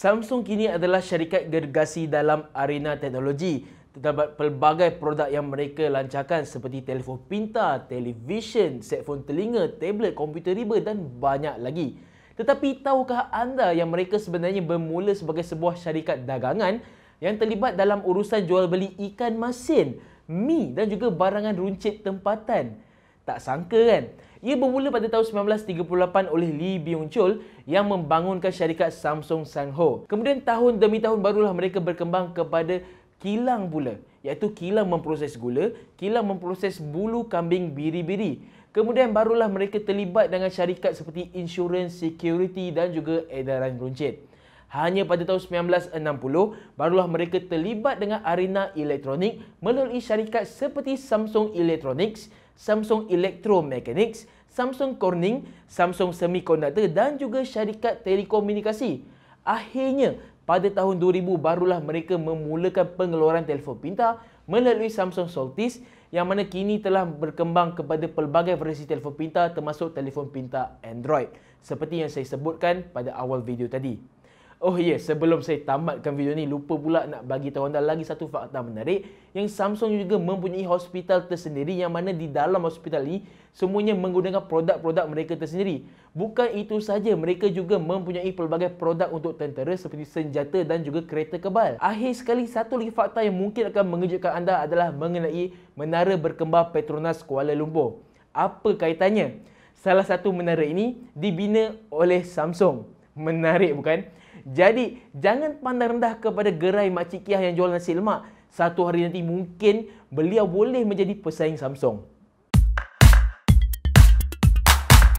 Samsung kini adalah syarikat gergasi dalam arena teknologi. Terdapat pelbagai produk yang mereka lancarkan seperti telefon pintar, televisyen, set telinga, tablet, komputer riba dan banyak lagi. Tetapi tahukah anda yang mereka sebenarnya bermula sebagai sebuah syarikat dagangan yang terlibat dalam urusan jual beli ikan masin, mie dan juga barangan runcit tempatan? Tak sangka kan? Ia bermula pada tahun 1938 oleh Lee Byung Chul yang membangunkan syarikat Samsung Sangho. Kemudian tahun demi tahun barulah mereka berkembang kepada kilang pula iaitu kilang memproses gula, kilang memproses bulu kambing biri-biri. Kemudian barulah mereka terlibat dengan syarikat seperti insurans, security dan juga edaran runcit. Hanya pada tahun 1960, barulah mereka terlibat dengan arena elektronik melalui syarikat seperti Samsung Electronics, Samsung Electro-Mechanics, Samsung Corning, Samsung Semiconductor dan juga syarikat telekomunikasi. Akhirnya, pada tahun 2000, barulah mereka memulakan pengeluaran telefon pintar melalui Samsung Soltis yang mana kini telah berkembang kepada pelbagai versi telefon pintar termasuk telefon pintar Android seperti yang saya sebutkan pada awal video tadi. Oh ya, yeah, sebelum saya tamatkan video ni, lupa pula nak bagi tahu anda lagi satu fakta menarik yang Samsung juga mempunyai hospital tersendiri yang mana di dalam hospital ni semuanya menggunakan produk-produk mereka tersendiri. Bukan itu saja, mereka juga mempunyai pelbagai produk untuk tentera seperti senjata dan juga kereta kebal. Akhir sekali, satu lagi fakta yang mungkin akan mengejutkan anda adalah mengenai menara berkembar Petronas Kuala Lumpur. Apa kaitannya? Salah satu menara ini dibina oleh Samsung. Menarik bukan? Jadi, jangan pandang rendah kepada gerai Makcik Kiah yang jual nasi lemak. Satu hari nanti mungkin beliau boleh menjadi pesaing Samsung.